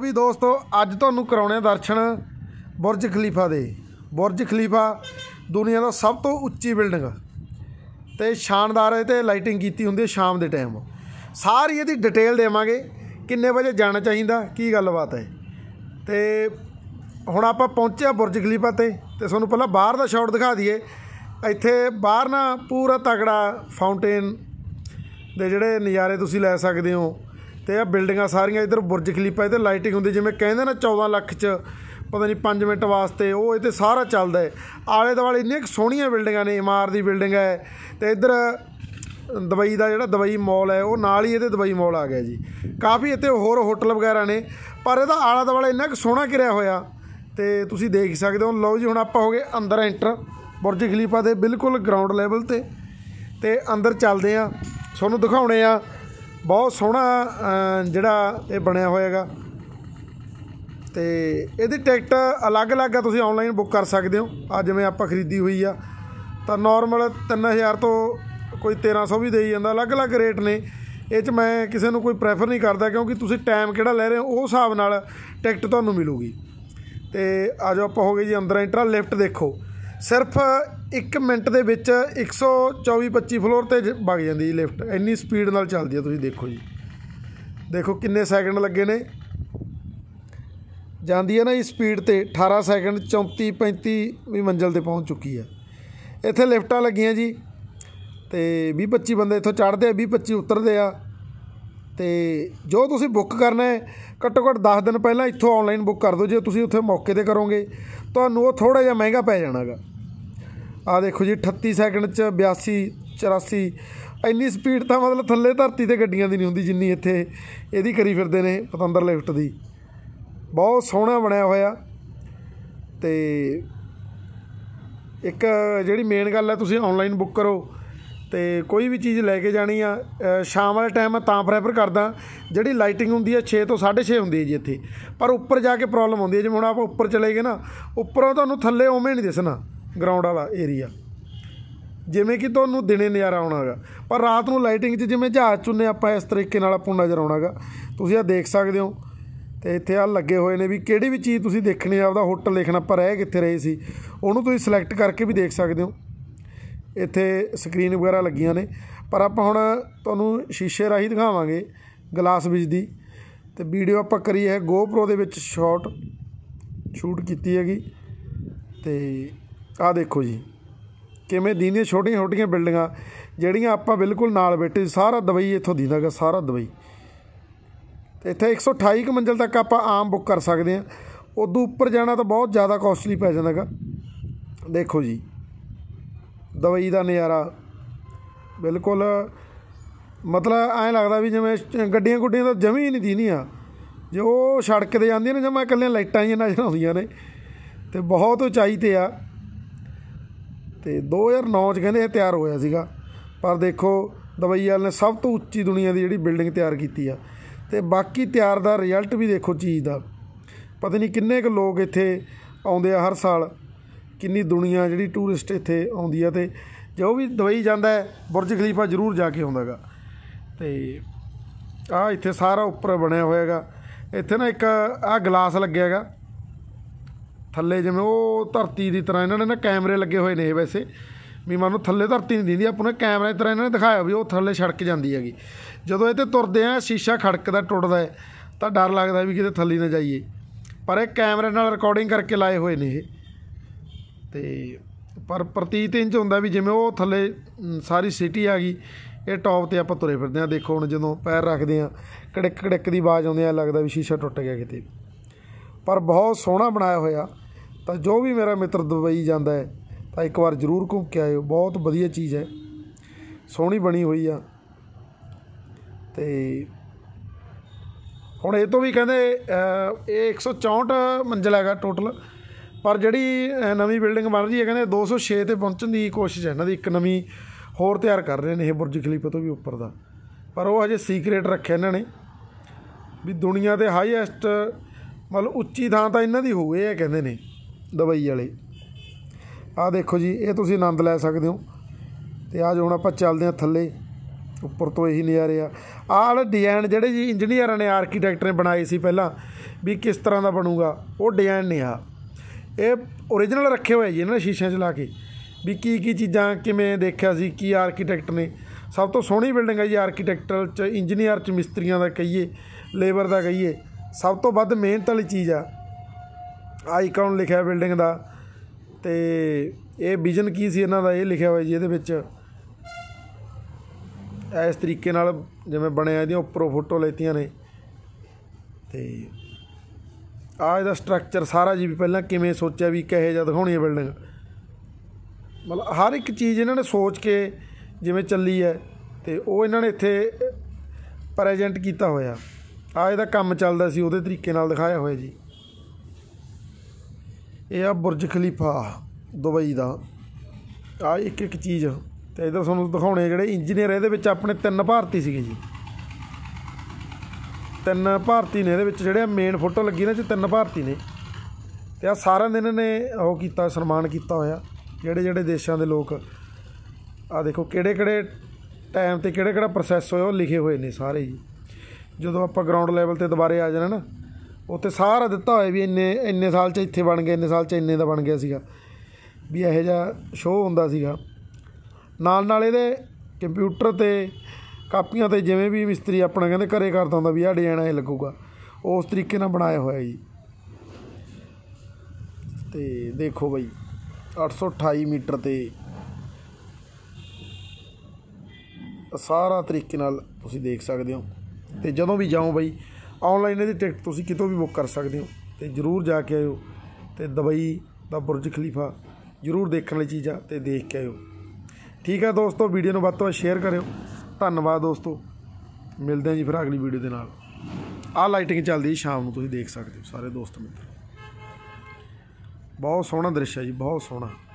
ਵੀ ਦੋਸਤੋ ਅੱਜ ਤੁਹਾਨੂੰ ਕਰਾਉਣੇ ਦਰਸ਼ਨ ਬੁਰਜ ਖਲੀਫਾ ਦੇ ਬੁਰਜ ਖਲੀਫਾ ਦੁਨੀਆ ਦਾ ਸਭ ਤੋਂ ਉੱਚੀ ਬਿਲਡਿੰਗ ਤੇ ਸ਼ਾਨਦਾਰ ਹੈ ਤੇ ਲਾਈਟਿੰਗ ਕੀਤੀ ਹੁੰਦੀ ਹੈ ਸ਼ਾਮ ਦੇ ਟਾਈਮ ਸਾਰੀ ਇਹਦੀ ਡਿਟੇਲ ਦੇਵਾਂਗੇ ਕਿੰਨੇ ਵਜੇ ਜਾਣਾ ਚਾਹੀਦਾ ਕੀ ਗੱਲਬਾਤ ਹੈ ਤੇ ਹੁਣ ਆਪਾਂ ਪਹੁੰਚਿਆ ਬੁਰਜ ਖਲੀਫਾ ਤੇ ਤੇ ਤੁਹਾਨੂੰ ਪਹਿਲਾਂ ਬਾਹਰ ਦਾ ਸ਼ਾਟ ਦਿਖਾ ਦਈਏ ਇੱਥੇ ਬਾਹਰ ਨਾ ਪੂਰਾ ਤਗੜਾ ਫਾਊਂਟੇਨ ਦੇ ਜਿਹੜੇ ਨਜ਼ਾਰੇ ਤੁਸੀਂ ਲੈ ਸਕਦੇ ਹੋ ਤੇ ਇਹ ਬਿਲਡਿੰਗਾਂ ਸਾਰੀਆਂ ਇਧਰ ਬੁਰਜ ਖਲੀਫਾ ਇਧਰ ਲਾਈਟਿੰਗ ਹੁੰਦੀ ਜਿਵੇਂ ਕਹਿੰਦੇ ਨਾ 14 ਲੱਖ ਚ ਪਤਾ ਨਹੀਂ 5 ਮਿੰਟ ਵਾਸਤੇ ਉਹ ਇਹ ਤੇ ਸਾਰਾ ਚੱਲਦਾ ਹੈ ਆਲੇ ਦੁਆਲੇ ਇੰਨੀਆਂ ਸੋਹਣੀਆਂ ਬਿਲਡਿੰਗਾਂ ਨੇ ਇਮਾਰਤ ਦੀ ਬਿਲਡਿੰਗ ਹੈ ਤੇ ਇਧਰ ਦਵਾਈ ਦਾ ਜਿਹੜਾ ਦਵਾਈ ਮਾਲ ਹੈ ਉਹ ਨਾਲ ਹੀ ਇਹਦੇ ਦਵਾਈ ਮਾਲ ਆ ਗਿਆ ਜੀ ਕਾਫੀ ਇੱਥੇ ਹੋਰ ਹੋਟਲ ਵਗੈਰਾ ਨੇ ਪਰ ਇਹਦਾ ਆਲਾ ਦੁਆਲਾ ਇੰਨਾ ਕਿ ਸੋਹਣਾ ਕਿਰਿਆ ਹੋਇਆ ਤੇ ਤੁਸੀਂ ਦੇਖ ਸਕਦੇ ਹੋ ਲਓ ਜੀ ਹੁਣ ਆਪਾਂ ਹੋ ਗਏ ਅੰਦਰ ਐਂਟਰ ਬੁਰਜ ਖਲੀਫਾ ਦੇ ਬਿਲਕੁਲ ਗਰਾਊਂਡ ਲੈਵਲ ਤੇ ਤੇ ਅੰਦਰ ਚੱਲਦੇ ਆ ਤੁਹਾਨੂੰ ਦਿਖਾਉਣੇ ਆ ਬਹੁਤ ਸੋਹਣਾ ਜਿਹੜਾ ਇਹ ਬਣਿਆ ਹੋਇਆ ਹੈਗਾ ਤੇ ਇਹਦੀ ਟਿਕਟ ਅਲੱਗ-ਅਲੱਗ ਆ ਤੁਸੀਂ ਆਨਲਾਈਨ ਬੁੱਕ ਕਰ ਸਕਦੇ ਹੋ ਆ ਜਿਵੇਂ ਆਪਾਂ ਖਰੀਦੀ ਹੋਈ ਆ ਤਾਂ ਨਾਰਮਲ 3000 ਤੋਂ ਕੋਈ 1300 ਵੀ ਦੇਈ ਜਾਂਦਾ ਅਲੱਗ-ਅਲੱਗ ਰੇਟ ਨੇ ਇਹ ਚ ਮੈਂ ਕਿਸੇ ਨੂੰ ਕੋਈ ਪ੍ਰੈਫਰ ਨਹੀਂ ਕਰਦਾ ਕਿਉਂਕਿ ਤੁਸੀਂ ਟਾਈਮ ਕਿਹੜਾ ਲੈ ਰਹੇ ਹੋ ਉਹ ਹਿਸਾਬ ਨਾਲ ਟਿਕਟ ਤੁਹਾਨੂੰ ਮਿਲੂਗੀ ਤੇ ਆਜੋ ਆਪਾਂ ਹੋ ਗਏ ਜੀ ਅੰਦਰ ਐਂਟਰ ਲਿਫਟ ਦੇਖੋ ਸਿਰਫ 1 ਮਿੰਟ ਦੇ ਵਿੱਚ 124 25 ਫਲੋਰ ਤੇ ਵਗ ਜਾਂਦੀ ਜੀ ਲਿਫਟ ਇੰਨੀ ਸਪੀਡ ਨਾਲ ਚੱਲਦੀ ਆ ਤੁਸੀਂ ਦੇਖੋ ਜੀ ਦੇਖੋ ਕਿੰਨੇ ਸੈਕਿੰਡ ਲੱਗੇ ਨੇ ਜਾਂਦੀ ਆ ਨਾ ਇਸ ਸਪੀਡ ਤੇ 18 ਸੈਕਿੰਡ 34 35 ਵੀ ਮੰਜ਼ਲ ਤੇ ਪਹੁੰਚ ਚੁੱਕੀ ਆ ਇੱਥੇ ਲਿਫਟਾਂ ਲੱਗੀਆਂ ਜੀ ਤੇ 20 25 ਬੰਦੇ ਇੱਥੋਂ ਚੜਦੇ ਆ 20 25 ਉਤਰਦੇ ਆ ਤੇ ਜੋ ਤੁਸੀਂ ਬੁੱਕ ਕਰਨਾ ਹੈ ਘੱਟੋ ਘੱਟ 10 ਦਿਨ ਪਹਿਲਾਂ ਇੱਥੋਂ ਆਨਲਾਈਨ ਬੁੱਕ ਕਰ ਦਿਓ ਜੇ ਤੁਸੀਂ ਉੱਥੇ ਮੌਕੇ ਤੇ ਕਰੋਗੇ ਤੁਹਾਨੂੰ ਉਹ ਥੋੜਾ ਜਿਹਾ ਮਹਿੰਗਾ ਪੈ ਜਾਣਾਗਾ ਆ ਦੇਖੋ ਜੀ 38 ਸੈਕਿੰਡ ਚ 82 84 ਇੰਨੀ ਸਪੀਡ ਤਾਂ ਮਤਲਬ ਥੱਲੇ ਧਰਤੀ ਤੇ ਗੱਡੀਆਂ ਦੀ ਨਹੀਂ ਹੁੰਦੀ ਜਿੰਨੀ ਇੱਥੇ ਇਹਦੀ ਕਰੀ ਫਿਰਦੇ ਨੇ ਪਤੰਦਰ ਲਿਫਟ ਦੀ ਬਹੁਤ ਸੋਹਣਾ ਬਣਿਆ ਹੋਇਆ ਤੇ ਇੱਕ ਜਿਹੜੀ ਮੇਨ ਗੱਲ ਹੈ ਤੁਸੀਂ ਆਨਲਾਈਨ ਬੁੱਕ ਕਰੋ ਤੇ ਕੋਈ ਵੀ ਚੀਜ਼ ਲੈ ਕੇ ਜਾਣੀ ਆ ਸ਼ਾਮ ਵਾਲੇ ਟਾਈਮ ਮੈਂ ਤਾਂ ਪ੍ਰੈਫਰ ਕਰਦਾ ਜਿਹੜੀ ਲਾਈਟਿੰਗ ਹੁੰਦੀ ਆ 6 ਤੋਂ 6:30 ਹੁੰਦੀ ਹੈ ਜੀ ਇੱਥੇ ਪਰ ਉੱਪਰ ਜਾ ਕੇ ਪ੍ਰੋਬਲਮ ਹੁੰਦੀ ਹੈ ਜਿਵੇਂ ਹੁਣ ਆਪਾਂ ਉੱਪਰ ਚਲੇ ਗਏ ਨਾ ਉੱਪਰੋਂ ਤੁਹਾਨੂੰ ਥੱਲੇ ਉਵੇਂ ਨਹੀਂ ਦਿਸਣਾ ਗਰਾਊਂਡ ਵਾਲਾ ਏਰੀਆ ਜਿਵੇਂ ਕਿ ਤੁਹਾਨੂੰ ਦਿਨੇ ਨਜ਼ਾਰਾ ਆਉਣਾਗਾ ਪਰ ਰਾਤ ਨੂੰ ਲਾਈਟਿੰਗ 'ਚ ਜਿਵੇਂ ਜਹਾਜ਼ ਚੁੰਨੇ ਆਪਾਂ ਇਸ ਤਰੀਕੇ ਨਾਲ ਆਪੂ ਨਜ਼ਰ ਆਉਣਾਗਾ ਤੁਸੀਂ ਆ ਦੇਖ ਸਕਦੇ ਹੋ ਤੇ ਇੱਥੇ ਆ ਲੱਗੇ ਹੋਏ ਨੇ ਵੀ ਕਿਹੜੀ ਵੀ ਚੀਜ਼ ਤੁਸੀਂ ਦੇਖਣੀ ਆ ਆਪਦਾ ਹੋਟਲ ਲਿਖਣਾ ਪਰ ਰਹਿ ਕਿੱਥੇ ਰਹੇ ਸੀ ਉਹਨੂੰ ਤੁਸੀਂ ਸਿਲੈਕਟ ਕਰਕੇ ਵੀ ਦੇਖ ਸਕਦੇ ਹੋ ਇੱਥੇ ਸਕਰੀਨ ਵਗੈਰਾ ਲੱਗੀਆਂ ਨੇ ਪਰ ਆਪਾਂ ਹੁਣ ਤੁਹਾਨੂੰ ਸ਼ੀਸ਼ੇ ਰਾਹੀਂ ਦਿਖਾਵਾਂਗੇ ਗਲਾਸ ਵਿੱਚ ਦੀ ਤੇ ਵੀਡੀਓ ਆਪਾਂ ਕਰੀ ਹੈ GoPro ਦੇ ਵਿੱਚ ਸ਼ਾਟ ਸ਼ੂਟ ਕੀਤੀ ਹੈਗੀ ਤੇ ਆ ਦੇਖੋ ਜੀ ਕਿਵੇਂ ਦੀਂਦੀਆਂ ਛੋਟੀਆਂ ਛੋਟੀਆਂ ਬਿਲਡਿੰਗਾਂ ਜਿਹੜੀਆਂ ਆਪਾਂ ਬਿਲਕੁਲ ਨਾਲ ਬੈਠੇ ਸਾਰਾ ਦਵਾਈ ਇੱਥੋਂ ਦੀਦਾਗਾ ਸਾਰਾ ਦਵਾਈ ਤੇ ਇੱਥੇ 128 ਕ ਮੰਜ਼ਲ ਤੱਕ ਆਪਾਂ ਆਮ ਬੁੱਕ ਕਰ ਸਕਦੇ ਹਾਂ ਉਦੋਂ ਉੱਪਰ ਜਾਣਾ ਤਾਂ ਬਹੁਤ ਜ਼ਿਆਦਾ ਕਾਸਟਲੀ ਪੈ ਜਾਂਦਾਗਾ ਦੇਖੋ ਜੀ ਦਵਾਈ ਦਾ ਨਜ਼ਾਰਾ ਬਿਲਕੁਲ ਮਤਲਬ ਐਂ ਲੱਗਦਾ ਵੀ ਜਿਵੇਂ ਗੱਡੀਆਂ ਗੁੱਡੀਆਂ ਤਾਂ ਜਮੀ ਹੀ ਨਹੀਂ ਦੀਨੀਆਂ ਜੋ ਸੜਕ ਤੇ ਜਾਂਦੀਆਂ ਨੇ ਜਮਾ ਇਕੱਲੀਆਂ ਲਾਈਟਾਂ ਹੀ ਨਜ਼ਰ ਆਉਂਦੀਆਂ ਨੇ ਤੇ ਬਹੁਤ ਉਚਾਈ ਤੇ ਆ ਤੇ 2009 ਚ ਕਹਿੰਦੇ ਇਹ ਤਿਆਰ ਹੋਇਆ ਸੀਗਾ ਪਰ ਦੇਖੋ ਦਵਈ ਵਾਲ ਨੇ ਸਭ ਤੋਂ ਉੱਚੀ ਦੁਨੀਆ ਦੀ ਜਿਹੜੀ ਬਿਲਡਿੰਗ ਤਿਆਰ ਕੀਤੀ ਆ ਤੇ ਬਾਕੀ ਤਿਆਰ ਦਾ ਰਿਜ਼ਲਟ ਵੀ ਦੇਖੋ ਚੀਜ਼ ਦਾ ਪਤਾ ਨਹੀਂ ਕਿੰਨੇ ਕੁ ਲੋਕ ਇੱਥੇ ਆਉਂਦੇ ਆ ਹਰ ਸਾਲ ਕਿੰਨੀ ਦੁਨੀਆ ਜਿਹੜੀ ਟੂਰਿਸਟ ਇੱਥੇ ਆਉਂਦੀ ਆ ਤੇ ਜੋ ਵੀ ਦਵਈ ਜਾਂਦਾ ਹੈ ਬੁਰਜ ਖਲੀਫਾ ਜ਼ਰੂਰ ਜਾ ਕੇ ਆਉਂਦਾਗਾ ਤੇ ਆ ਇੱਥੇ ਸਾਰਾ ਉੱਪਰ ਬਣਿਆ ਹੋਇਆਗਾ ਇੱਥੇ ਨਾ ਇੱਕ ਆ ਗਲਾਸ ਲੱਗਿਆਗਾ ਥੱਲੇ ਜਿਵੇਂ ਉਹ ਧਰਤੀ ਦੀ ਤਰ੍ਹਾਂ ਇਹਨਾਂ ਨੇ ਨਾ ਕੈਮਰੇ ਲੱਗੇ ਹੋਏ ਨੇ ਵੈਸੇ ਵੀ ਮੰਨ ਲਓ ਥੱਲੇ ਧਰਤੀ ਨਹੀਂ ਦਿੰਦੀ ਆਪਣੇ ਕੈਮਰੇ ਤਰ੍ਹਾਂ ਇਹਨਾਂ ਨੇ ਦਿਖਾਇਆ ਵੀ ਉਹ ਥੱਲੇ ਛੜਕ ਜਾਂਦੀ ਹੈਗੀ ਜਦੋਂ ਇਹ ਤੇ ਤੁਰਦੇ ਆ ਸ਼ੀਸ਼ਾ ਖੜਕਦਾ ਟੁੱਟਦਾ ਹੈ ਤਾਂ ਡਰ ਲੱਗਦਾ ਵੀ ਕਿਤੇ ਥੱਲੇ ਨਾ ਜਾਈਏ ਪਰ ਇਹ ਕੈਮਰੇ ਨਾਲ ਰਿਕਾਰਡਿੰਗ ਕਰਕੇ ਲਾਏ ਹੋਏ ਨੇ ਇਹ ਤੇ ਪਰ ਪ੍ਰਤੀਤ ਇੰਜ ਹੁੰਦਾ ਵੀ ਜਿਵੇਂ ਉਹ ਥੱਲੇ ਸਾਰੀ ਸਿਟੀ ਆ ਗਈ ਇਹ ਟੌਪ ਤੇ ਆਪਾਂ ਤੁਰੇ ਫਿਰਦੇ ਆ ਦੇਖੋ ਹੁਣ ਜਦੋਂ ਪੈਰ ਰੱਖਦੇ ਆ ਕੜਕ ਕੜਕ ਦੀ ਆਵਾਜ਼ ਆਉਂਦੀ ਆ ਲੱਗਦਾ ਵੀ ਸ਼ੀਸ਼ਾ ਟੁੱਟ ਗਿਆ ਕਿਤੇ ਪਰ ਬਹੁਤ ਸੋਹਣਾ ਬਣਾਇਆ ਹੋਇਆ ਤਾਂ ਜੋ ਵੀ ਮੇਰਾ ਮਿੱਤਰ ਦੁਬਈ ਜਾਂਦਾ ਹੈ ਤਾਂ ਇੱਕ ਵਾਰ ਜ਼ਰੂਰ ਘੁੰਮ ਕੇ ਆਇਓ ਬਹੁਤ ਵਧੀਆ ਚੀਜ਼ ਹੈ ਸੋਹਣੀ ਬਣੀ ਹੋਈ ਆ ਤੇ ਹੁਣ ਇਹ ਤੋਂ ਵੀ ਕਹਿੰਦੇ ਇਹ 164 ਮੰਜ਼ਲ ਹੈਗਾ ਟੋਟਲ ਪਰ ਜਿਹੜੀ ਨਵੀਂ ਬਿਲਡਿੰਗ ਬਣ ਰਹੀ ਹੈ ਕਹਿੰਦੇ 206 ਤੇ ਪਹੁੰਚਣ ਦੀ ਕੋਸ਼ਿਸ਼ ਹੈ ਇਹਨਾਂ ਦੀ ਇੱਕ ਨਵੀਂ ਹੋਰ ਤਿਆਰ ਕਰ ਰਹੇ ਨੇ ਇਹ ਬੁਰਜ ਖਲੀਫਾ ਤੋਂ ਵੀ ਉੱਪਰ ਦਾ ਪਰ ਉਹ ਹਜੇ ਸੀਕ੍ਰੀਟ ਰੱਖਿਆ ਇਹਨਾਂ ਨੇ ਵੀ ਦੁਨੀਆ ਦੇ ਹਾਈਐਸਟ ਮਤਲਬ ਉੱਚੀ ਥਾਂ ਤਾਂ ਇਹਨਾਂ ਦੀ ਹੋਵੇ ਇਹ ਕਹਿੰਦੇ ਨੇ ਦਵਾਈ ਵਾਲੇ ਆ ਦੇਖੋ ਜੀ ਇਹ ਤੁਸੀਂ ਆਨੰਦ ਲੈ ਸਕਦੇ ਹੋ ਤੇ ਆ ਜੋ ਹੁਣ ਆਪਾਂ ਚੱਲਦੇ ਆ ਥੱਲੇ ਉੱਪਰ ਤੋਂ ਇਹੀ ਨਜ਼ਾਰੇ ਆ ਆਹ ਵਾਲੇ ਡਿਜ਼ਾਈਨ ਜਿਹੜੇ ਜੀ ਇੰਜੀਨੀਅਰਾਂ ਨੇ ਆਰਕੀਟੈਕਟ ਨੇ ਬਣਾਏ ਸੀ ਪਹਿਲਾਂ ਵੀ ਕਿਸ ਤਰ੍ਹਾਂ ਦਾ ਬਣੂਗਾ ਉਹ ਡਿਜ਼ਾਈਨ ਨਹੀਂ ਆ ਇਹ origignal ਰੱਖੇ ਹੋਏ ਜੀ ਇਹਨਾਂ ਨੇ ਸ਼ੀਸ਼ਿਆਂ 'ਚ ਲਾ ਕੇ ਵੀ ਕੀ ਕੀ ਚੀਜ਼ਾਂ ਕਿਵੇਂ ਦੇਖਿਆ ਸੀ ਕੀ ਆਰਕੀਟੈਕਟ ਨੇ ਸਭ ਤੋਂ ਸੋਹਣੀ ਬਿਲਡਿੰਗ ਹੈ ਜੀ ਆਰਕੀਟੈਕਚਰ 'ਚ ਇੰਜੀਨੀਅਰ 'ਚ ਮਿਸਤਰੀਆਂ ਦਾ ਕਹੀਏ ਲੇਬਰ ਦਾ ਕਹੀਏ ਸਭ ਤੋਂ ਵੱਧ ਮਿਹਨਤ ਵਾਲੀ ਚੀਜ਼ ਆ ਆਈਕਨ ਲਿਖਿਆ ਬਿਲਡਿੰਗ ਦਾ ਤੇ ਇਹ ਵਿਜ਼ਨ ਕੀ ਸੀ ਇਹਨਾਂ ਦਾ ਇਹ ਲਿਖਿਆ ਹੋਇਆ ਜੀ ਇਹਦੇ ਵਿੱਚ ਇਸ ਤਰੀਕੇ ਨਾਲ ਜਿਵੇਂ ਬਣਿਆ ਇਹਦੀਆਂ ਉੱਪਰੋਂ ਫੋਟੋ ਲੈਤੀਆਂ ਨੇ ਤੇ ਆ ਇਹਦਾ ਸਟਰਕਚਰ ਸਾਰਾ ਜੀ ਵੀ ਪਹਿਲਾਂ ਕਿਵੇਂ ਸੋਚਿਆ ਵੀ ਕਹੇ ਜਾਂ ਦਿਖਾਉਣੀ ਹੈ ਬਿਲਡਿੰਗ ਮਤਲਬ ਹਰ ਇੱਕ ਚੀਜ਼ ਇਹਨਾਂ ਨੇ ਸੋਚ ਕੇ ਜਿਵੇਂ ਚੱਲੀ ਹੈ ਤੇ ਉਹ ਇਹਨਾਂ ਨੇ ਇੱਥੇ ਪ੍ਰੈਜੈਂਟ ਕੀਤਾ ਹੋਇਆ ਆ ਇਹਦਾ ਕੰਮ ਚੱਲਦਾ ਸੀ ਉਹਦੇ ਤਰੀਕੇ ਨਾਲ ਦਿਖਾਇਆ ਹੋਇਆ ਜੀ ਇਹ ਆ ਬੁਰਜ ਖਲੀਫਾ ਦੁਬਈ ਦਾ ਆ ਇੱਕ ਇੱਕ ਚੀਜ਼ ਤੇ ਇਧਰ ਤੁਹਾਨੂੰ ਦਿਖਾਉਣੇ ਜਿਹੜੇ ਇੰਜੀਨੀਅਰ ਇਹਦੇ ਵਿੱਚ ਆਪਣੇ ਤਿੰਨ ਭਾਰਤੀ ਸੀਗੇ ਜੀ ਤਿੰਨ ਭਾਰਤੀ ਨੇ ਇਹਦੇ ਵਿੱਚ ਜਿਹੜੇ ਮੇਨ ਫੋਟੋ ਲੱਗੀ ਨਾ ਚ ਤਿੰਨ ਭਾਰਤੀ ਨੇ ਤੇ ਆ ਸਾਰਿਆਂ ਨੇ ਇਹਨਾਂ ਨੇ ਉਹ ਕੀਤਾ ਸਨਮਾਨ ਕੀਤਾ ਹੋਇਆ ਜਿਹੜੇ ਜਿਹੜੇ ਦੇਸ਼ਾਂ ਦੇ ਲੋਕ ਆ ਦੇਖੋ ਕਿਹੜੇ ਕਿਹੜੇ ਟਾਈਮ ਤੇ ਕਿਹੜਾ ਕਿਹੜਾ ਪ੍ਰੋਸੈਸ ਹੋਇਆ ਉਹ ਲਿਖੇ ਹੋਏ ਨੇ ਸਾਰੇ ਜੀ ਜਦੋਂ ਆਪਾਂ ਗਰਾਊਂਡ ਲੈਵਲ ਤੇ ਦੁਬਾਰੇ ਆ ਜਾਣਾ ਨਾ ਉੱਥੇ ਸਾਰਾ ਦਿੱਤਾ ਹੋਇਆ ਵੀ ਇੰਨੇ ਇੰਨੇ ਸਾਲ 'ਚ ਇੱਥੇ ਬਣ ਗਿਆ ਇੰਨੇ ਸਾਲ 'ਚ ਇੰਨੇ ਦਾ ਬਣ ਗਿਆ ਸੀਗਾ ਵੀ ਇਹੋ ਜਿਹਾ ਸ਼ੋਅ ਹੁੰਦਾ ਸੀਗਾ ਨਾਲ ਨਾਲ ਇਹਦੇ ਕੰਪਿਊਟਰ ਤੇ ਕਾਪੀਆਂ ਤੇ ਜਿਵੇਂ ਵੀ ਮਿਸਤਰੀ ਆਪਣਾ ਕਹਿੰਦੇ ਘਰੇ ਕਰਦਾ ਹੁੰਦਾ ਵੀ ਆ ਡਿਜ਼ਾਈਨ ਇਹ ਲੱਗੂਗਾ ਉਸ ਤਰੀਕੇ ਨਾਲ ਬਣਾਇਆ ਹੋਇਆ ਜੀ ਤੇ ਦੇਖੋ ਬਈ 828 ਮੀਟਰ ਤੇ ਸਾਰਾ ਤਰੀਕੇ ਨਾਲ ਤੁਸੀਂ ਦੇਖ ਸਕਦੇ ਹੋ ਤੇ ਜਦੋਂ ਵੀ ਜਾਓ ਬਈ ਆਨਲਾਈਨ ਇਹਦੀ ਟਿਕਟ ਤੁਸੀਂ ਕਿਤੋਂ ਵੀ ਬੁੱਕ ਕਰ ਸਕਦੇ ਹੋ ਤੇ ਜਰੂਰ ਜਾ ਕੇ ਆਇਓ ਤੇ ਦੁਬਈ ਦਾ ਬੁਰਜ ਖਲੀਫਾ ਜਰੂਰ ਦੇਖਣ ਲਈ ਚੀਜ਼ਾਂ ਤੇ ਦੇਖ ਕੇ ਆਇਓ ਠੀਕ ਹੈ ਦੋਸਤੋ ਵੀਡੀਓ ਨੂੰ ਵੱਧ ਤੋਂ ਵੱਧ ਸ਼ੇਅਰ ਕਰਿਓ ਧੰਨਵਾਦ ਦੋਸਤੋ ਮਿਲਦੇ ਹਾਂ ਜੀ ਫਿਰ ਅਗਲੀ ਵੀਡੀਓ ਦੇ ਨਾਲ ਆਹ ਲਾਈਟਿੰਗ ਚੱਲਦੀ ਹੈ ਸ਼ਾਮ ਨੂੰ ਤੁਸੀਂ ਦੇਖ ਸਕਦੇ ਹੋ ਸਾਰੇ ਦੋਸਤ ਮਿੱਤਰ ਬਹੁਤ ਸੋਹਣਾ ਦ੍ਰਿਸ਼ ਹੈ ਜੀ ਬਹੁਤ ਸੋਹਣਾ